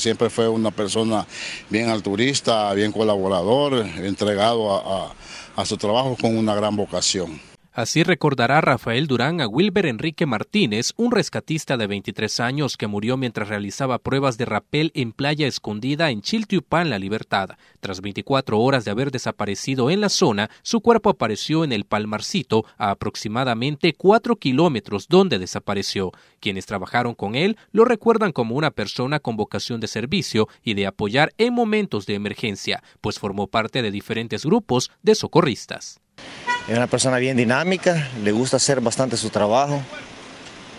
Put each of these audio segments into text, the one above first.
siempre fue una persona bien alturista, bien colaborador, entregado a, a su trabajo con una gran vocación. Así recordará Rafael Durán a Wilber Enrique Martínez, un rescatista de 23 años que murió mientras realizaba pruebas de rapel en playa escondida en Chiltiupán, La Libertad. Tras 24 horas de haber desaparecido en la zona, su cuerpo apareció en el Palmarcito, a aproximadamente 4 kilómetros donde desapareció. Quienes trabajaron con él lo recuerdan como una persona con vocación de servicio y de apoyar en momentos de emergencia, pues formó parte de diferentes grupos de socorristas. Es una persona bien dinámica, le gusta hacer bastante su trabajo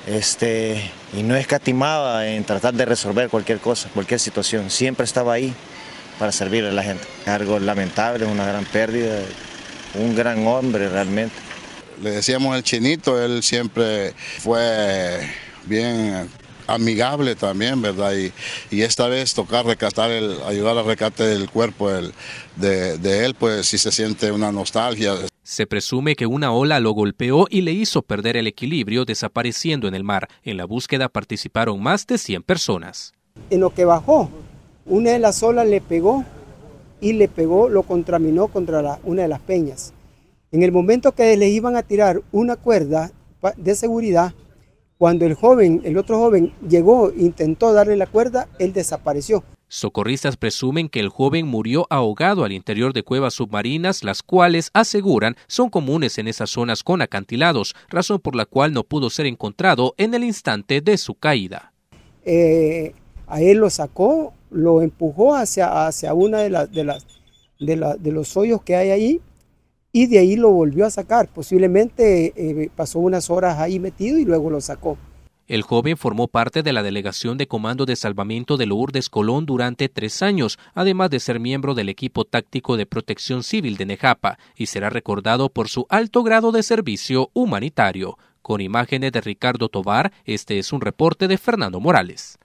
este, y no escatimaba en tratar de resolver cualquier cosa, cualquier situación. Siempre estaba ahí para servirle a la gente. Algo lamentable, una gran pérdida, un gran hombre realmente. Le decíamos al chinito, él siempre fue bien amigable también, ¿verdad? Y, y esta vez tocar rescatar, el, ayudar al rescate del cuerpo de, de, él, pues sí se siente una nostalgia. Se presume que una ola lo golpeó y le hizo perder el equilibrio desapareciendo en el mar. En la búsqueda participaron más de 100 personas. En lo que bajó, una de las olas le pegó y le pegó, lo contaminó contra la, una de las peñas. En el momento que le iban a tirar una cuerda de seguridad, cuando el joven, el otro joven, llegó, e intentó darle la cuerda, él desapareció. Socorristas presumen que el joven murió ahogado al interior de cuevas submarinas, las cuales aseguran son comunes en esas zonas con acantilados, razón por la cual no pudo ser encontrado en el instante de su caída. Eh, a él lo sacó, lo empujó hacia, hacia una de, las de, de los hoyos que hay ahí y de ahí lo volvió a sacar. Posiblemente eh, pasó unas horas ahí metido y luego lo sacó. El joven formó parte de la delegación de comando de salvamento de Lourdes Colón durante tres años, además de ser miembro del equipo táctico de protección civil de Nejapa, y será recordado por su alto grado de servicio humanitario. Con imágenes de Ricardo Tovar. este es un reporte de Fernando Morales.